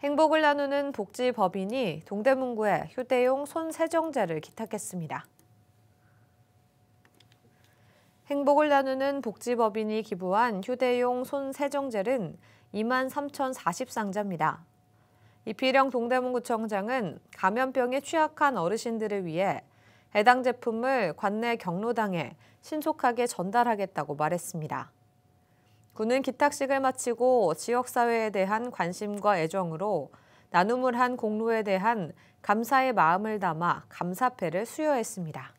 행복을 나누는 복지법인이 동대문구에 휴대용 손세정제를 기탁했습니다. 행복을 나누는 복지법인이 기부한 휴대용 손세정젤은 23,040상자입니다. 이필영 동대문구청장은 감염병에 취약한 어르신들을 위해 해당 제품을 관내 경로당에 신속하게 전달하겠다고 말했습니다. 군은 기탁식을 마치고 지역사회에 대한 관심과 애정으로 나눔을 한 공로에 대한 감사의 마음을 담아 감사패를 수여했습니다.